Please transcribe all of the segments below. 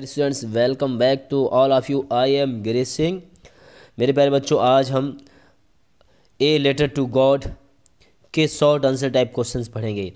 dear students welcome back to all of you I am Girish Singh मेरे प्यारे बच्चों आज हम ए लेटर टू गॉड के शॉर्ट आंसर टाइप क्वेश्चंस पढ़ेंगे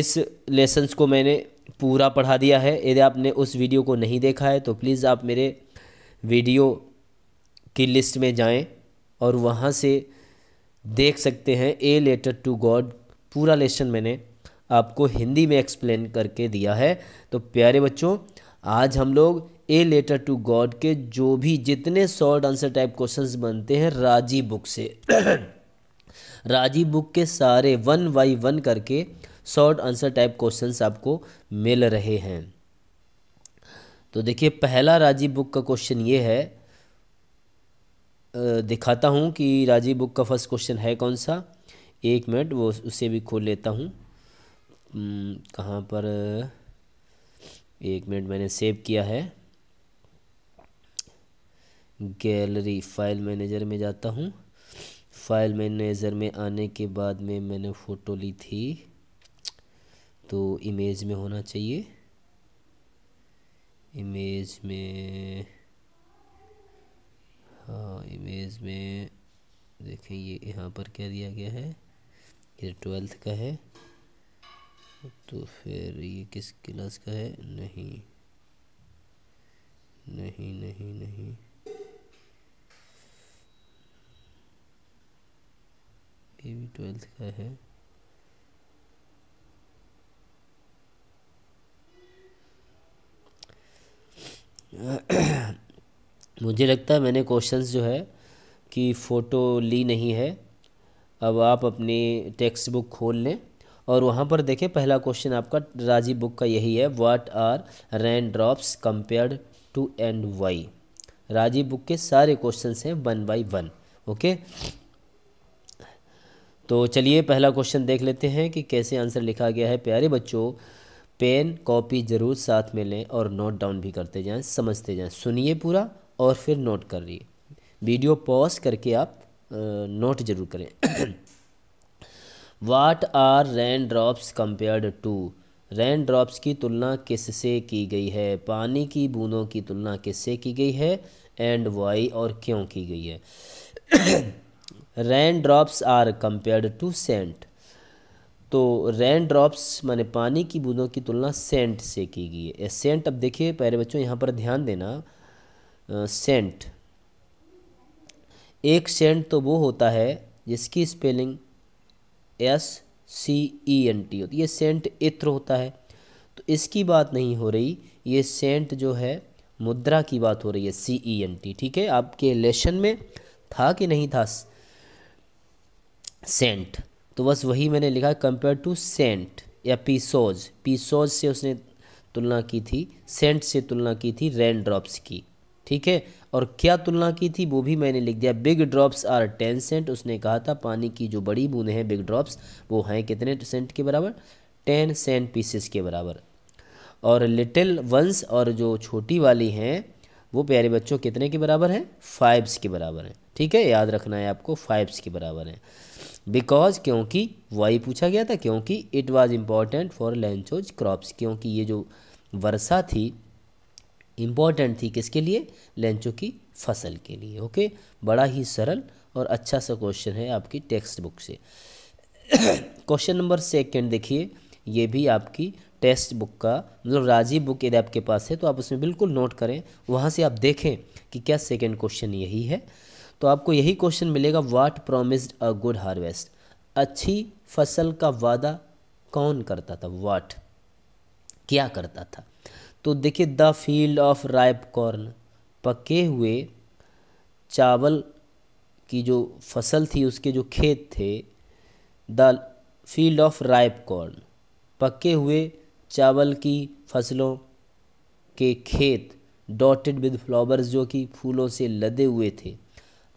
इस लेसन्स को मैंने पूरा पढ़ा दिया है यदि आपने उस वीडियो को नहीं देखा है तो प्लीज़ आप मेरे वीडियो की लिस्ट में जाएं और वहाँ से देख सकते हैं ए लेटर टू गॉड पूरा लेसन मैंने आपको हिंदी में एक्सप्लेन करके दिया है तो प्यारे बच्चों आज हम लोग ए लेटर टू गॉड के जो भी जितने शॉर्ट आंसर टाइप क्वेश्चंस बनते हैं राजी बुक से राजी बुक के सारे वन बाई वन करके शॉर्ट आंसर टाइप क्वेश्चंस आपको मिल रहे हैं तो देखिए पहला राजीव बुक का क्वेश्चन ये है दिखाता हूँ कि राजीव बुक का फर्स्ट क्वेश्चन है कौन सा एक मिनट वो उसे भी खोल लेता हूँ हम्म, कहाँ पर एक मिनट मैंने सेव किया है गैलरी फाइल मैनेजर में जाता हूँ फाइल मैनेजर में आने के बाद में मैंने फ़ोटो ली थी तो इमेज में होना चाहिए इमेज में हाँ इमेज में देखें ये यहाँ पर क्या दिया गया है ये ट्वेल्थ का है तो फिर ये किस क्लास का है नहीं नहीं नहीं नहीं ये भी ट्वेल्थ का है मुझे लगता है मैंने क्वेश्चंस जो है कि फ़ोटो ली नहीं है अब आप अपनी टेक्स्ट बुक खोल लें और वहाँ पर देखें पहला क्वेश्चन आपका राजीव बुक का यही है what are rain drops compared to and why Rajeev book के सारे क्वेश्चन हैं वन बाई वन ओके तो चलिए पहला क्वेश्चन देख लेते हैं कि कैसे आंसर लिखा गया है प्यारे बच्चों पेन कॉपी ज़रूर साथ में लें और नोट डाउन भी करते जाएं समझते जाएं सुनिए पूरा और फिर नोट कर लिए वीडियो पॉज करके आप नोट ज़रूर करें what are rain drops compared to rain drops की तुलना किससे की गई है पानी की बूंदों की तुलना किससे की गई है एंड वाई और क्यों की गई है rain drops are compared to cent तो रेन ड्रॉप्स माने पानी की बूंदों की तुलना सेंट से की गई है सेंट अब देखिए पहले बच्चों यहाँ पर ध्यान देना सेंट एक सेंट तो वो होता है जिसकी spelling S C E N T होती है ये सेंट इत्र होता है तो इसकी बात नहीं हो रही ये सेंट जो है मुद्रा की बात हो रही है सी ई एन टी ठीक है आपके लेशन में था कि नहीं था सेंट तो बस वही मैंने लिखा कंपेयर टू सेंट या पीसोज पीसोज से उसने तुलना की थी सेंट से तुलना की थी रेन ड्रॉप्स की ठीक है और क्या तुलना की थी वो भी मैंने लिख दिया big drops are ten cent उसने कहा था पानी की जो बड़ी बूंदें हैं बिग ड्रॉप्स वो हैं कितने सेंट के बराबर टेन सेंट पीसेस के बराबर और लिटिल वंस और जो छोटी वाली हैं वो प्यारे बच्चों कितने के बराबर हैं फाइव्स के बराबर हैं ठीक है याद रखना है आपको फाइव्स के बराबर हैं बिकॉज क्योंकि वाई पूछा गया था क्योंकि it was important for Lencho's crops क्योंकि ये जो वर्षा थी इम्पॉर्टेंट थी किसके लिए लेंचो की फसल के लिए ओके बड़ा ही सरल और अच्छा सा क्वेश्चन है आपकी टेक्स्ट बुक से क्वेश्चन नंबर सेकेंड देखिए ये भी आपकी टेक्स्ट बुक का मतलब राजीव बुक यदि आपके पास है तो आप उसमें बिल्कुल नोट करें वहाँ से आप देखें कि क्या सेकेंड क्वेश्चन यही है तो आपको यही क्वेश्चन मिलेगा what promised a good harvest अच्छी फसल का वादा कौन करता था वाट क्या करता था तो देखिए the field of ripe corn पके हुए चावल की जो फसल थी उसके जो खेत थे the field of ripe corn पके हुए चावल की फसलों के खेत डॉटेड विद फ्लावर्स जो कि फूलों से लदे हुए थे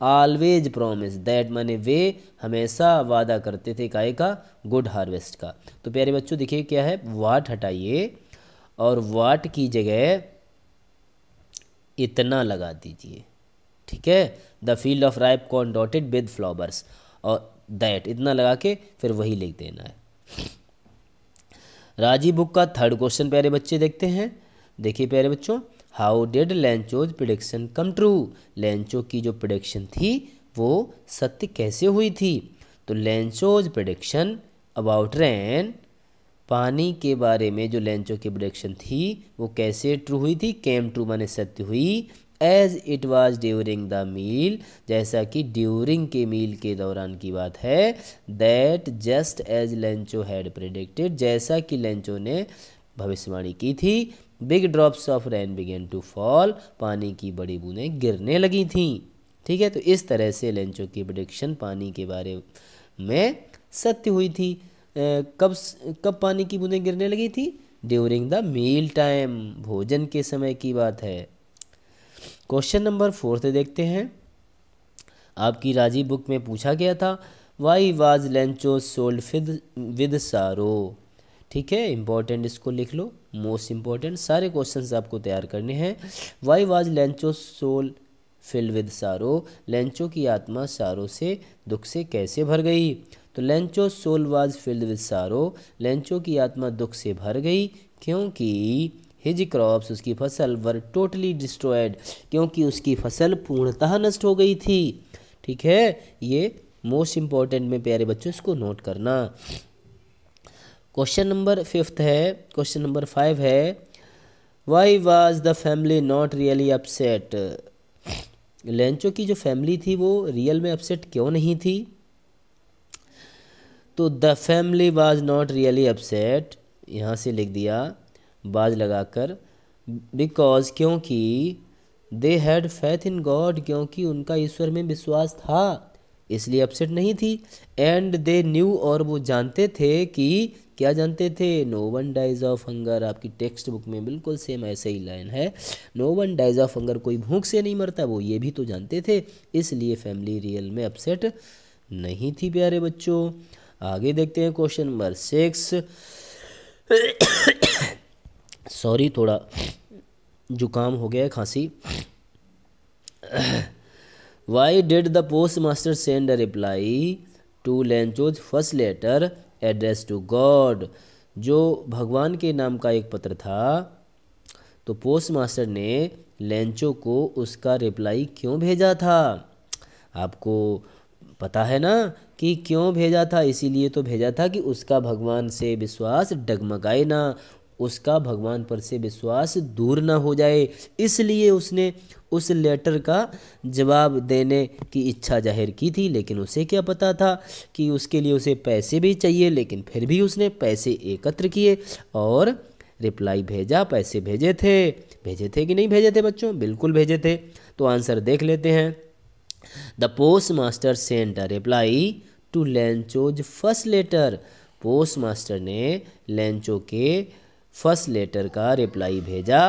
ऑलवेज प्रोमिस दैट माने वे हमेशा वादा करते थे काय का गुड हार्वेस्ट का तो प्यारे बच्चों देखिए क्या है वाट हटाइए और वाट की जगह इतना लगा दीजिए ठीक है the field of ripe corn dotted with flowers और दैट इतना लगा के फिर वही लिख देना है राजी बुक का थर्ड क्वेश्चन प्यारे बच्चे देखते हैं देखिए प्यारे बच्चों how did Lencho's prediction come true Lencho की जो प्रिडिक्शन थी वो सत्य कैसे हुई थी तो लेंचोज प्रिडिक्शन अबाउट रैन पानी के बारे में जो लेंचो की प्रोडक्शन थी वो कैसे ट्रू हुई थी केम ट्रू माने सत्य हुई as it was during the meal जैसा कि ड्यूरिंग के मील के दौरान की बात है that just as Lencho had predicted जैसा कि लेंचो ने भविष्यवाणी की थी big drops of rain began to fall पानी की बड़ी बूंदें गिरने लगी थीं ठीक है तो इस तरह से लेंचो की प्रिडिक्शन पानी के बारे में सत्य हुई थी कब कब पानी की बूंदें गिरने लगी थी ड्यूरिंग द मील टाइम भोजन के समय की बात है क्वेश्चन नंबर फोर्थ देखते हैं आपकी राजी बुक में पूछा गया था why was Lencho soul filled with sorrow ठीक है इंपॉर्टेंट इसको लिख लो मोस्ट इंपॉर्टेंट सारे क्वेश्चन आपको तैयार करने हैं why was Lencho soul fill with sorrow Lencho की आत्मा सारो से दुख से कैसे भर गई तो Lencho soul was filled with sorrow Lencho की आत्मा दुख से भर गई क्योंकि हिज क्रॉप्स उसकी फसल वर टोटली डिस्ट्रॉयड क्योंकि उसकी फसल पूर्णतः नष्ट हो गई थी ठीक है ये मोस्ट इम्पॉर्टेंट में प्यारे बच्चों इसको नोट करना क्वेश्चन नंबर फिफ्थ है क्वेश्चन नंबर फाइव है why was the family not really upset Lencho की जो फैमिली थी वो रियल में अपसेट क्यों नहीं थी तो the family was not really upset यहाँ से लिख दिया बाज लगाकर बिकॉज क्योंकि they had faith in God क्योंकि उनका ईश्वर में विश्वास था इसलिए अपसेट नहीं थी एंड दे न्यू और वो जानते थे कि क्या जानते थे no one dies of hunger आपकी टेक्स्ट बुक में बिल्कुल सेम ऐसे ही लाइन है no one dies of hunger कोई भूख से नहीं मरता वो ये भी तो जानते थे इसलिए फैमिली रियल में अपसेट नहीं थी प्यारे बच्चों आगे देखते हैं क्वेश्चन नंबर सिक्स सॉरी थोड़ा जुकाम हो गया खांसी why did the post master send a reply to Lencho's first letter address to God जो भगवान के नाम का एक पत्र था तो पोस्ट मास्टर ने लेंचो को उसका रिप्लाई क्यों भेजा था आपको पता है ना कि क्यों भेजा था इसीलिए तो भेजा था कि उसका भगवान से विश्वास डगमगाए ना उसका भगवान पर से विश्वास दूर ना हो जाए इसलिए उसने उस लेटर का जवाब देने की इच्छा जाहिर की थी लेकिन उसे क्या पता था कि उसके लिए उसे पैसे भी चाहिए लेकिन फिर भी उसने पैसे एकत्र किए और रिप्लाई भेजा पैसे भेजे थे भेजे थे कि नहीं भेजे थे बच्चों बिल्कुल भेजे थे तो आंसर देख लेते हैं the post master sent reply to Lencho's first letter post master ने लेंचो के फर्स्ट लेटर का रिप्लाई भेजा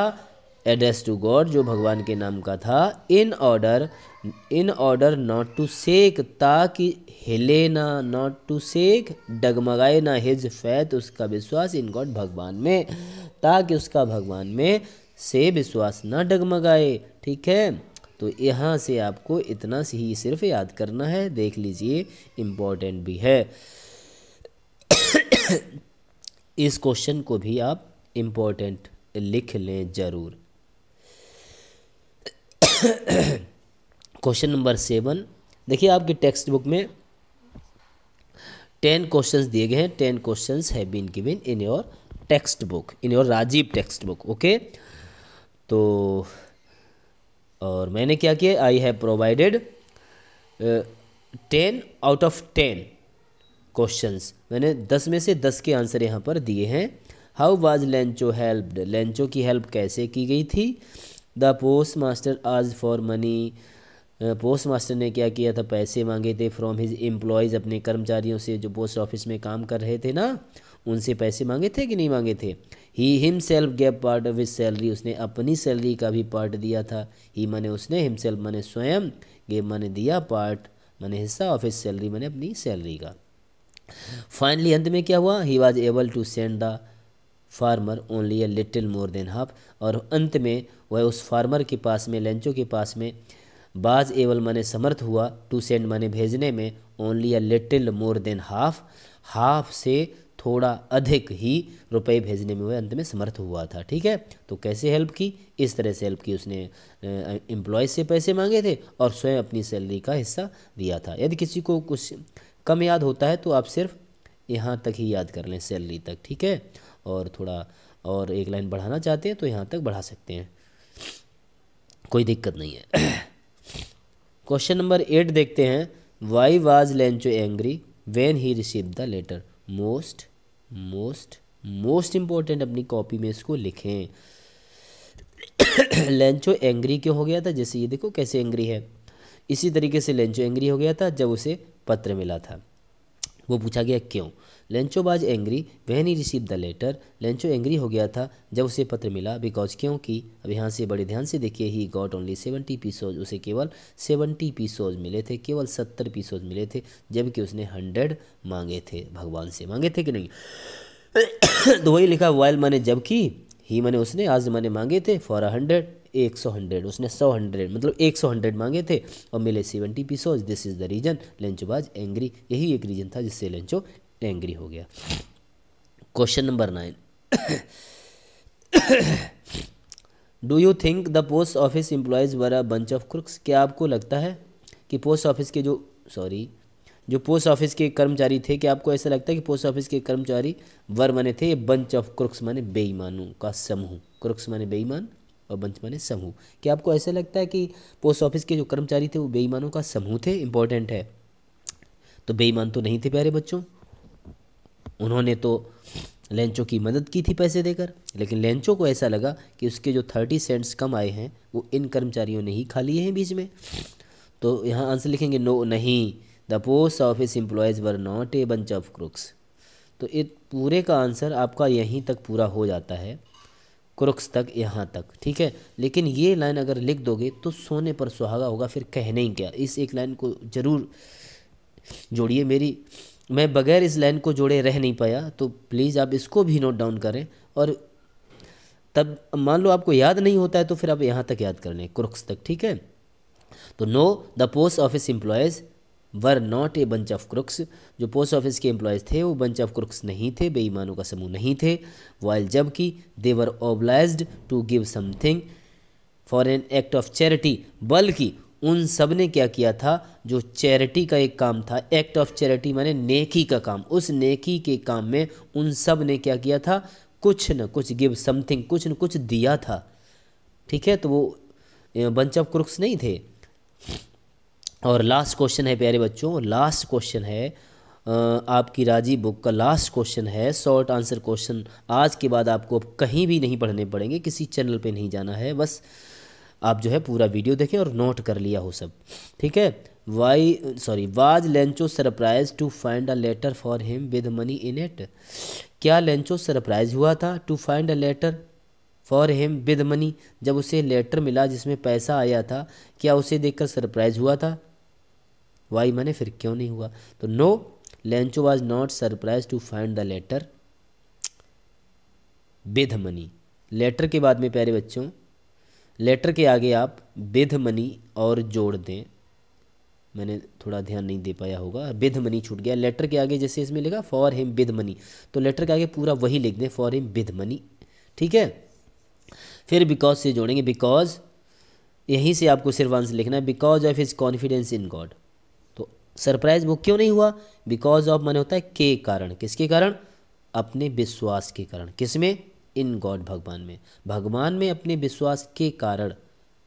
एड्रेस टू गॉड जो भगवान के नाम का था in order in order not to shake ताकि हिले ना नॉट टू सेक डगमगाए ना हिज फैत उसका विश्वास इन गॉड भगवान में ताकि उसका भगवान में से विश्वास ना डगमगाए ठीक है तो यहाँ से आपको इतना ही सिर्फ याद करना है देख लीजिए इम्पोर्टेंट भी है इस क्वेश्चन को भी आप इम्पोर्टेंट लिख लें ज़रूर क्वेश्चन नंबर सेवन देखिए आपकी टेक्स्ट बुक में टेन क्वेश्चंस दिए गए हैं ten questions have been given in your text book in your Rajeev text book okay तो और मैंने क्या किया I have provided ten out of ten questions मैंने दस में से दस के आंसर यहाँ पर दिए हैं how was Lencho helped Lencho की हेल्प कैसे की गई थी द पोस्ट मास्टर आज फॉर मनी पोस्ट मास्टर ने क्या किया था पैसे मांगे थे फ्रॉम हिज एम्प्लॉयज़ अपने कर्मचारियों से जो पोस्ट ऑफिस में काम कर रहे थे ना उनसे पैसे मांगे थे कि नहीं मांगे थे he himself gave part of his salary उसने अपनी सैलरी का भी पार्ट दिया था ही मैंने उसने हिमसेल्फ मैंने स्वयं गेप मैंने दिया पार्ट मैंने हिस्सा ऑफ हिज सैलरी मैंने अपनी सैलरी का फाइनली अंत में क्या हुआ he was able to send the farmer only a little more than half और अंत में वह उस फार्मर के पास में लंचों के पास में बाज एवल माने समर्थ हुआ टू सेंड माने भेजने में only a little more than half half से थोड़ा अधिक ही रुपए भेजने में वह अंत में समर्थ हुआ था ठीक है तो कैसे हेल्प की इस तरह से हेल्प की उसने एम्प्लॉय से पैसे मांगे थे और स्वयं अपनी सैलरी का हिस्सा दिया था यदि किसी को कुछ कम याद होता है तो आप सिर्फ यहाँ तक ही याद कर लें सैलरी तक ठीक है और थोड़ा और एक लाइन बढ़ाना चाहते हैं तो यहाँ तक बढ़ा सकते हैं कोई दिक्कत नहीं है क्वेश्चन नंबर एट देखते हैं why was Lencho angry when he receive the letter most most most important अपनी कॉपी में इसको लिखें लेंचो एंग्री क्यों हो गया था जैसे ये देखो कैसे एंग्री है इसी तरीके से लेंचो एंग्री हो गया था जब उसे पत्र मिला था वो पूछा गया क्यों Lencho was angry when he receive the letter Lencho angry हो गया था जब उसे पत्र मिला बिकॉज क्योंकि अब यहाँ से बड़े ध्यान से देखिए he got only seventy pesos उसे केवल सेवेंटी पीसोज मिले थे केवल सत्तर पीसोज मिले थे जबकि उसने हंड्रेड मांगे थे भगवान से मांगे थे कि नहीं तो वही लिखा वाइल मैंने जबकि ही मैंने उसने आज मैंने मांगे थे फॉर अ हंड्रेड एक सौ हंड्रेड उसने सौ हंड्रेड मतलब एक सौ हंड्रेड मांगे थे और मिले seventy pesos this is the reason Lencho was angry यही एक रीज़न था जिससे लेंचो एंग्री हो गया question number nine do you think the post office employees were a bunch of crooks क्या आपको लगता है कि पोस्ट ऑफिस के जो सॉरी जो पोस्ट ऑफिस के कर्मचारी थे क्या आपको ऐसा लगता है कि पोस्ट ऑफिस के कर्मचारी वर मने थे ये बंच ऑफ क्रुक्स माने बेईमानों का समूह क्रुक्स माने बेईमान और बंच माने समूह क्या आपको ऐसा लगता है कि पोस्ट ऑफिस के जो कर्मचारी थे वो बेईमानों का समूह थे इम्पोर्टेंट है तो बेईमान तो नहीं थे प्यारे बच्चों उन्होंने तो लेंचो की मदद की थी पैसे देकर लेकिन लेंचो को ऐसा लगा कि उसके जो थर्टी सेंट्स कम आए हैं वो इन कर्मचारियों ने ही खा लिए हैं बीच में तो यहाँ आंसर लिखेंगे नो नहीं the post office employees were not a bunch of crooks तो ये पूरे का आंसर आपका यहीं तक पूरा हो जाता है क्रुक्स तक यहाँ तक ठीक है लेकिन ये लाइन अगर लिख दोगे तो सोने पर सुहागा होगा फिर कहने ही क्या इस एक लाइन को ज़रूर जोड़िए मेरी मैं बगैर इस लाइन को जोड़े रह नहीं पाया तो प्लीज़ आप इसको भी नोट डाउन करें और तब मान लो आपको याद नहीं होता है तो फिर आप यहाँ तक याद कर लें क्रुक्स तक ठीक है तो no the post office employees were not a bunch of crooks जो पोस्ट ऑफिस के एम्प्लॉयज़ थे वो बंच ऑफ क्रुक्स नहीं थे बेईमानों का समूह नहीं थे वाइल जबकि they were obliged to give something for an act of charity बल्कि उन सब ने क्या किया था जो चैरिटी का एक काम था एक्ट ऑफ चैरिटी माने नेकी का काम उस नेकी के काम में उन सब ने क्या किया था कुछ न कुछ गिव समथिंग कुछ न कुछ दिया था ठीक है तो वो बंच ऑफ क्रुक्स नहीं थे और लास्ट क्वेश्चन है प्यारे बच्चों लास्ट क्वेश्चन है आपकी राजी बुक का लास्ट क्वेश्चन है शॉर्ट आंसर क्वेश्चन आज के बाद आपको अब कहीं भी नहीं पढ़ने पड़ेंगे किसी चैनल पे नहीं जाना है बस आप जो है पूरा वीडियो देखें और नोट कर लिया हो सब ठीक है why sorry was Lencho surprise to find a letter for him with money in it क्या लेंचो सरप्राइज हुआ था to find a letter for him with money जब उसे लेटर मिला जिसमें पैसा आया था क्या उसे देखकर सरप्राइज हुआ था वाई मैंने फिर क्यों नहीं हुआ तो no Lencho was not surprise to find the letter money letter के बाद में प्यारे बच्चों लेटर के आगे आप मनी और जोड़ दें मैंने थोड़ा ध्यान नहीं दे पाया होगा बिध मनी छूट गया लेटर के आगे जैसे इसमें लिखा फॉर हिम बिध मनी तो लेटर के आगे पूरा वही लिख दें फॉर हिम बिध मनी ठीक है फिर बिकॉज से जोड़ेंगे बिकॉज यहीं से आपको सिर्फ आंसर लिखना है because of his confidence in God surprise वो क्यों नहीं हुआ बिकॉज ऑफ मैंने होता है के कारण किसके कारण अपने विश्वास के कारण किस में इन गॉड भगवान में भगवान में अपने विश्वास के कारण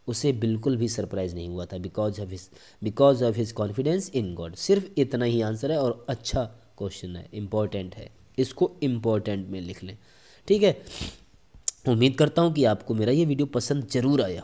उसे बिल्कुल भी सरप्राइज नहीं हुआ था because of his because of his confidence in God सिर्फ इतना ही आंसर है और अच्छा क्वेश्चन है इम्पॉर्टेंट है इसको इम्पॉर्टेंट में लिख लें ठीक है उम्मीद करता हूँ कि आपको मेरा ये वीडियो पसंद ज़रूर आया